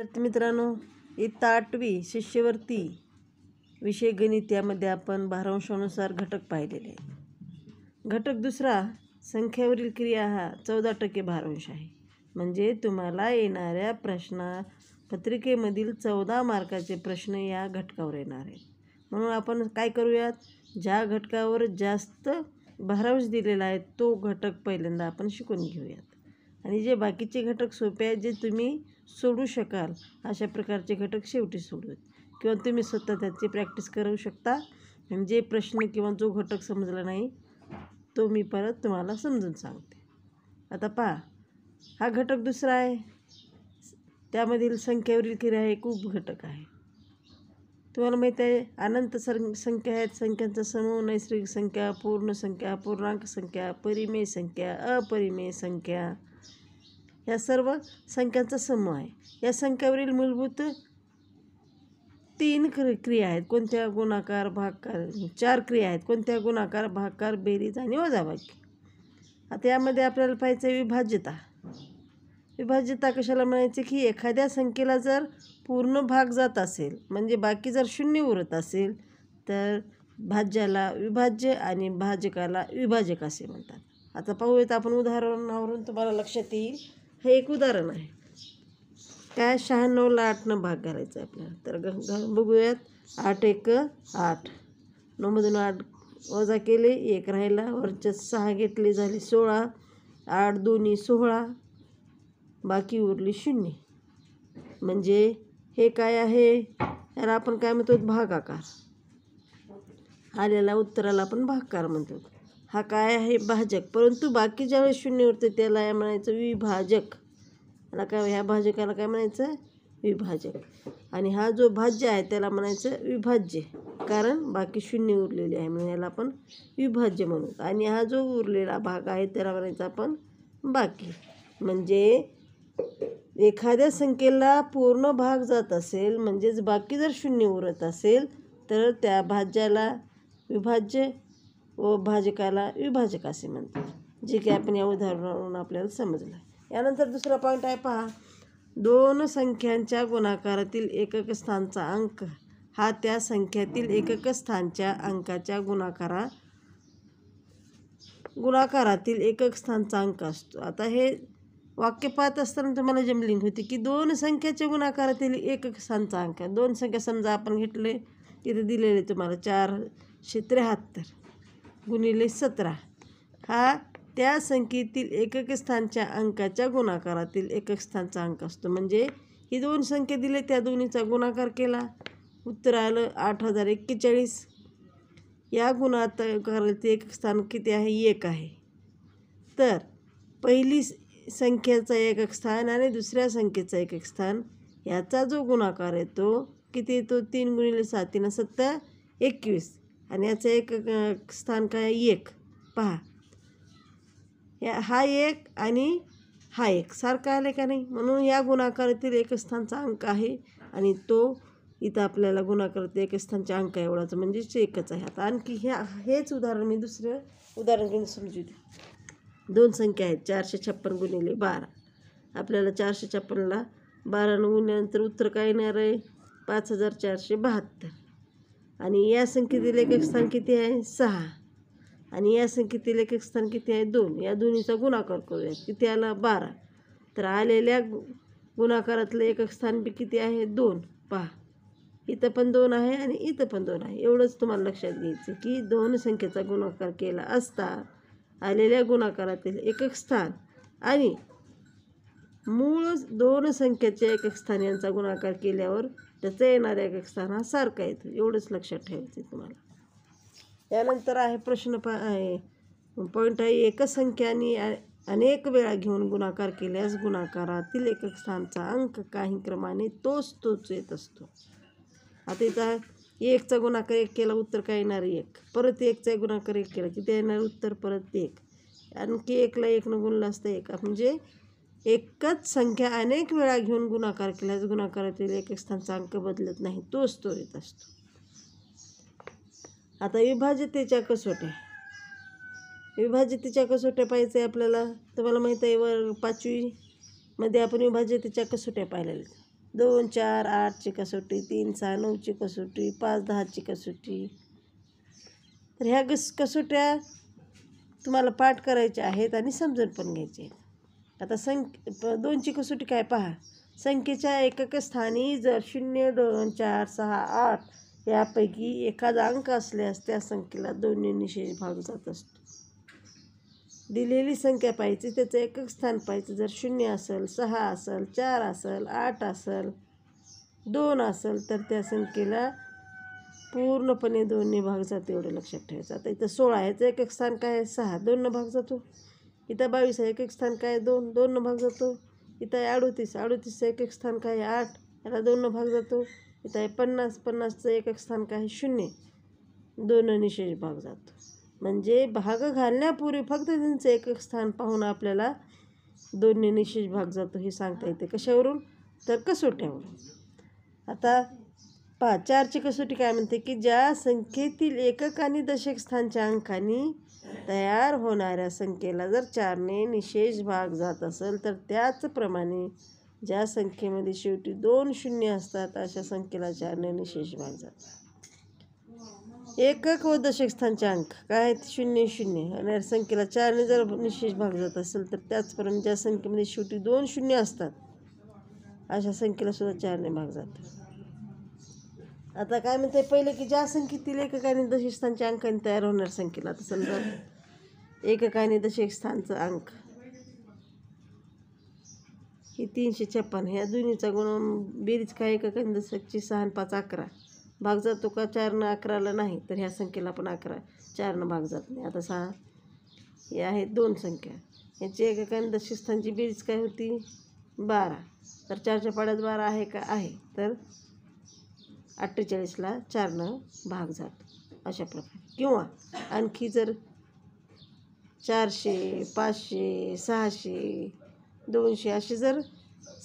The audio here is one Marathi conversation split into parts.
विद्यार्थी मित्रांनो इथं आठवी शिष्यवर्ती विषय गणित यामध्ये आपण भारांशानुसार घटक पाहिलेले घटक दुसरा संख्येवरील क्रिया हा चौदा टक्के भारांश आहे म्हणजे तुम्हाला येणाऱ्या प्रश्ना पत्रिकेमधील चौदा मार्काचे प्रश्न या घटकावर येणार आहेत म्हणून आपण काय करूयात ज्या घटकावर जास्त भारांश दिलेला आहे तो घटक पहिल्यांदा आपण शिकून घेऊयात आणि जे बाकीचे घटक सोपे आहेत जे तुम्ही सोडू शकाल अशा प्रकारचे घटक शेवटी सोडवेत किंवा तुम्ही स्वतः त्याची प्रॅक्टिस करू शकता आणि जे प्रश्न किंवा जो घटक समजला नाही तो मी परत तुम्हाला समजून सांगते आता पहा हा घटक दुसरा आहे त्यामधील संख्येवरील क्रिया हे खूप घटक आहे तुम्हाला माहीत आहे अनंत सं संख्या आहेत संख्यांचा समूह नैसर्गिक संख्या पूर्ण संख्या पूर्णांक संख्या परिमेय संख्या अपरिमेय संख्या ह्या सर्व संख्यांचा समूह आहे या संख्येवरील मूलभूत तीन क्र क्रिया आहेत कोणत्या गुणाकार भागकार चार क्रिया आहेत कोणत्या गुणाकार भागकार बेरीज आणि वजाबाकी आता यामध्ये आपल्याला पाहायचं आहे विभाज्यता विभाज्यता कशाला म्हणायचं की एखाद्या संख्येला जर पूर्ण भाग जात असेल म्हणजे बाकी जर शून्य उरत असेल तर भाज्याला विभाज्य आणि भाजकाला विभाजक असे म्हणतात आता पाहूयात आपण उदाहरणावरून तुम्हाला लक्षात येईल हे एक उदाहरण आहे काय शहाण्णवला आठनं भाग घालायचा आहे आपल्याला तर ग बघूयात आठ एक आठ नऊमधून आठ वजा केले एक राहिला वरच्या सहा घेतले झाले सोळा आठ दोन्ही सोळा बाकी उरली शून्य म्हणजे हे काय आहे याला आपण काय म्हणतो भागाकार आलेल्या उत्तराला आपण भागकार म्हणतो हा काय आहे भाजक परंतु बाकी ज्यावेळेस शून्य उरते त्याला या म्हणायचं विभाजक याला काय ह्या भाजकाला काय म्हणायचं विभाजक आणि हा जो भाज्य आहे त्याला म्हणायचं विभाज्य कारण बाकी शून्य उरलेले आहे म्हणून याला आपण विभाज्य म्हणू आणि हा जो उरलेला भाग आहे त्याला म्हणायचा आपण बाकी म्हणजे एखाद्या संख्येला पूर्ण भाग जात असेल म्हणजेच बाकी जर शून्य उरत असेल तर त्या भाज्याला विभाज्य व भाजकाला विभाजक असे म्हणतात जे की आपण या उदाहरणावरून आपल्याला समजलं यानंतर दुसरा पॉईंट आहे पहा दोन संख्यांच्या गुणाकारातील एकक स्थानचा अंक हा त्या संख्यातील एकक स्थानच्या अंकाच्या गुणाकारा गुणाकारातील एकक स्थानचा अंक असतो आता हे वाक्य पाहत असताना तुम्हाला जमलिंग होती की दोन संख्याच्या गुणाकारातील एकक स्थानचा अंक दोन संख्या समजा आपण घेतले तिथे दिलेले तुम्हाला चारशे त्र्याहत्तर गुणिले सतरा हा त्या संख्येतील एकक स्थानच्या अंकाच्या गुणाकारातील एकक स्थानचा अंक असतो म्हणजे ही दोन संख्या दिले त्या दोन्हीचा गुणाकार केला उत्तर आलं आठ हजार एक्केचाळीस या गुणाकाराचे एक स्थान किती आहे एक आहे तर पहिली संख्येचा एकक स्थान आणि दुसऱ्या संख्येचा एकक स्थान याचा जो गुणाकार आहे तो किती येतो तीन गुणिले सात तीन सत्तर एकवीस आणि याचं एक स्थान काय एक पहा या हा एक आणि हा एक सारखा आले का नाही म्हणून या गुणाकारातील स्थानचा अंक आहे आणि तो इथं आपल्याला एक स्थानचा अंक एवढाच म्हणजेच एकच आहे आता आणखी ह्या हेच उदाहरण मी दुसरं उदाहरण घेऊन समजू दोन संख्या आहेत चारशे छप्पन गुणिले बारा आपल्याला चारशे छप्पनला बारानं गुणल्यानंतर उत्तर काय येणार आहे पाच हजार चारशे बहात्तर आणि या संख्येतील एक स्थान किती आहे सहा आणि या संख्येतील एक स्थान किती आहे दोन या दोन्हीचा गुणाकार करूया किती आला बारा तर आलेल्या गुणाकारातलं एकक स्थान बी किती आहे दोन पहा इथं पण दोन आहे आणि इथं पण दोन आहे एवढंच तुम्हाला लक्षात घ्यायचं की दोन संख्येचा गुणाकार केला असता आलेल्या गुणाकारातील एकक स्थान आणि मूळ दोन संख्येच्या एकक स्थान यांचा गुणाकार केल्यावर त्याचं येणाऱ्या एक स्थान सारखं येतो एवढंच लक्षात ठेवायचं तुम्हाला यानंतर आहे प्रश्न प आहे पॉईंट आहे एकच अनेक वेळा घेऊन गुणाकार केल्यास गुणाकारातील एकक स्थानचा अंक काही क्रमाने तोच तोच येत असतो आता इथं एकचा गुणाकार एक केला उत्तर काय येणार एक परत एकचा गुणाकार एक केला किती येणार उत्तर परत एक आणखी एकला एक न गुणला असतं एक म्हणजे एकच संख्या अनेक वेळा घेऊन गुणाकार केल्यास गुणाकारातील एक स्थानचा अंक बदलत नाही तोच तो येत असतो आता विभाजितेच्या कसोट्या विभाजितेच्या कसोट्या पाहिजे आपल्याला तुम्हाला माहीत आहे वर पाचवीमध्ये आपण विभाजितेच्या कसोट्या पाहिलेल्या दोन चार आठची कसोटी तीन सहा नऊची कसोटी पाच दहाची कसोटी तर ह्या कस कसोट्या तुम्हाला पाठ करायच्या आहेत आणि समजून पण घ्यायचे आहेत आता संख दोनची कसोटी काय पहा संख्येच्या एकक स्थानी जर शून्य दोन चार सहा आठ यापैकी एखादा अंक असल्यास त्या संख्येला दोन्ही निशेष भाग जात असतो दिलेली संख्या पाहिजे त्याचं एकक स्थान पाहिजे जर शून्य असेल सहा असेल चार असेल आठ असेल दोन असेल तर त्या संख्येला पूर्णपणे दोन्ही भाग जातो एवढं लक्षात ठेवायचं आता इथं सोळा याचं एकक स्थान काय आहे सहा दोन भाग जातो इथं बावीस आहे एक एक स्थान काय दोन दोन भाग जातो इथं आहे अडोतीस अडोतीसचं एक एक स्थान काय आठ याला दोन भाग जातो इथं आहे पन्नास पन्नासचं एक एक स्थान काय शून्य दोन निशेष भाग जातो म्हणजे भाग घालण्यापूर्वी फक्त त्यांचं एक एक स्थान पाहून आपल्याला दोन निशेष भाग जातो हे सांगता येते कशावरून तर कसोट्यावरून आता पा चारची कसोटी काय म्हणते की ज्या संख्येतील एकक आणि दशक स्थानच्या अंकांनी तयार होणाऱ्या संख्येला जर चारने निशेष भाग जात असेल तर त्याचप्रमाणे ज्या संख्येमध्ये शेवटी दोन शून्य असतात अशा संख्येला चारने निशेष भाग जातात एकक व दशक स्थानचे अंक काय आहेत शून्य शून्य आणि संख्येला चारने जर निशेष भाग जात असेल तर त्याचप्रमाणे ज्या संख्येमध्ये शेवटी दोन शून्य असतात अशा संख्येला सुद्धा चारने भाग जातात आता काय म्हणते पहिले की ज्या संख्येतील एककाने अंक आणि तयार होणार संख्येला आता समजा एककाने दशेक स्थानचं अंक हे तीनशे छप्पन ह्या दोन्हीचा गुण बेरीज काय एककाने दशकची सहा पाच अकरा भाग जातो का चारनं अकराला नाही तर ह्या संख्येला पण अकरा चारनं भाग जात नाही आता सहा हे आहेत दोन संख्या ह्याची एककाने दशस्थानची बेरीज काय होती बारा तर चारच्या पाड्यात बारा आहे का आहे तर अठ्ठेचाळीसला चारनं भाग जात अशा प्रकारे किंवा आणखी जर चारशे पाचशे सहाशे दोनशे अशी जर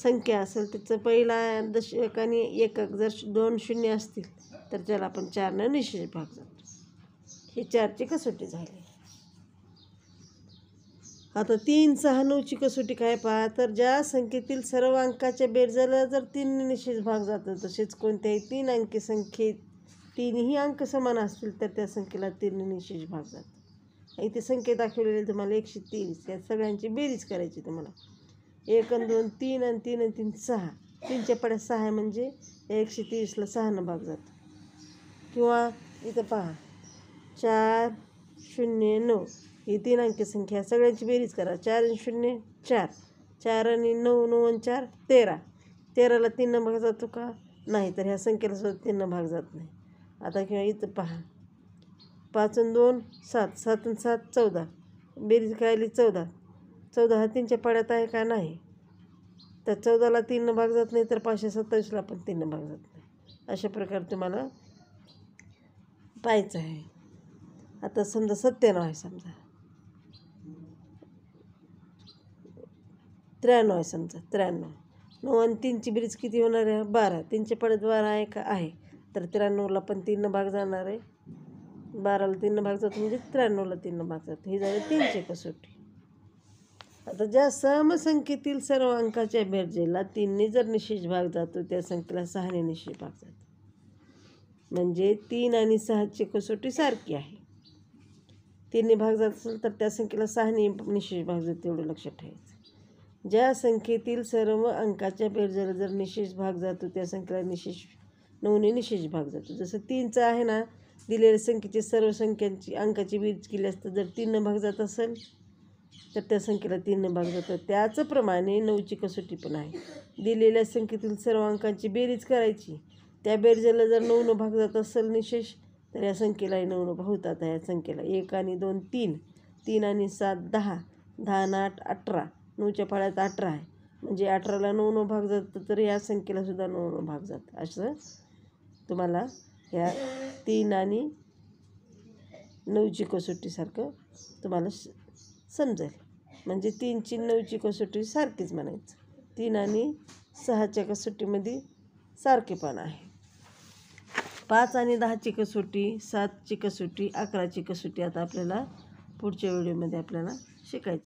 संख्या असेल त्याचं पहिला दशक आणि एकक जर दोन शून्य असतील तर त्याला आपण चारनं निशेष भाग जातो हे चारची कसोटी झाली आता तीन सहा नऊची कसोटी काय पहा तर ज्या संख्येतील सर्व अंकाच्या बेरजाला जर तीन निशेष भाग जातो तसेच कोणत्याही तीन अंकी संख्येत तीनही अंक समान असतील तर त्या संख्येला तीन निशेष भाग जातो इथे संख्या दाखवलेले तुम्हाला एकशे तीस या सगळ्यांची बेरीज करायची तुम्हाला एक आणि दोन तीन आणि तीन आणि तीन सहा तीनच्या पड्या सहा म्हणजे एकशे तीसला न भाग जातो किंवा इथं पहा चार शून्य नऊ ही तीन अंकी संख्या सगळ्यांची बेरीज करा चार आणि शून्य चार चार आणि नऊ नऊ आणि चार तेरा तेराला तीन भाग जातो का नाही तर ह्या संख्येला सुद्धा तीन भाग जात नाही आता किंवा इथं पहा पाच दोन सात सात आणि सात चौदा बेरीज कायली चौदा चौदा हा तीनच्या पाड्यात आहे का नाही तर चौदाला तीन भाग जात नाही तर पाचशे सत्तावीसला पण तीन भाग जात नाही अशा प्रकारे तुम्हाला पाहायचं आहे आता समजा सत्त्याण्णव आहे समजा त्र्याण्णव आहे समजा त्र्याण्णव नऊ आणि तीनची ब्रिज किती होणार आहे बारा तीनचे पडत बारा आहे का आहे तर त्र्याण्णवला पण तीन भाग जाणार आहे बाराला तीन भाग जातो म्हणजे त्र्याण्णवला तीन भाग जातो हे झाले तीनशे कसोटी आता ज्या समसंख्येतील सर्व अंकाच्या बेरजेला तीनने जर निशेष भाग जातो त्या संख्येला सहाने निशेष भाग जातो म्हणजे तीन आणि सहाची कसोटी सारखी आहे तीनने भाग जात असेल तर त्या संख्येला सहाने निशेष भाग जातो एवढं लक्षात ठेवायचं ज्या संख्येतील सर्व अंकाच्या बेरजाला जर निशेष भाग जातो त्या संख्येला निशेष नऊने निशेष भाग जातो जसं तीनचा आहे ना दिलेल्या संख्येचे सर्व संख्यांची अंकाची बेरीज केली असतं जर तीननं भाग जात असेल तर त्या संख्येला तीननं भाग जातो त्याचप्रमाणे नऊची कसोटी पण आहे दिलेल्या संख्येतील सर्व अंकांची बेरीज करायची त्या बेरजेला जर नऊनं भाग जात असेल निशेष तर या संख्येलाही नऊनं आता या संख्येला एक आणि दोन तीन तीन आणि सात दहा दहा आठ अठरा नऊच्या पाळ्यात अठरा आहे म्हणजे अठराला नऊ नऊ भाग जातो तर या संख्येलासुद्धा नऊ नऊ भाग जात असं तुम्हाला ह्या तीन आणि नऊची कसोटीसारखं तुम्हाला समजेल म्हणजे तीनची नऊची कसोटी सारखीच म्हणायचं तीन आणि सहाच्या कसोटीमध्ये सारखेपण आहे पाच आणि दहाची कसोटी सातची कसोटी अकराची कसोटी आता आपल्याला पुढच्या व्हिडिओमध्ये आपल्याला शिकायची